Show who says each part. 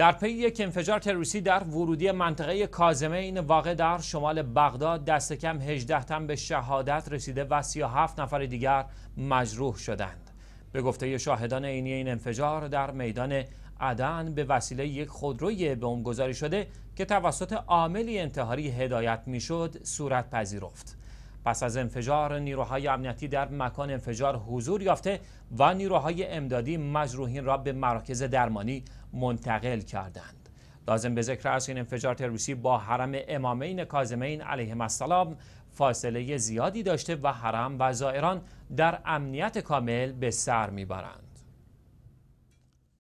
Speaker 1: در پی یک انفجار تروریستی در ورودی منطقه کازمه این واقع در شمال بغداد دست کم 18 تن به شهادت رسیده و 37 نفر دیگر مجروح شدند. به گفته شاهدان عینی این انفجار در میدان عدن به وسیله یک خودروی گذاری شده که توسط عاملی انتحاری هدایت میشد صورت پذیرفت. پس از انفجار نیروهای امنیتی در مکان انفجار حضور یافته و نیروهای امدادی مجروحین را به مراکز درمانی منتقل کردند لازم به ذکر است این انفجار تروریستی با حرم امامین کاظمین علیهم السلام فاصله زیادی داشته و حرم و زائران در امنیت کامل به سر میبرند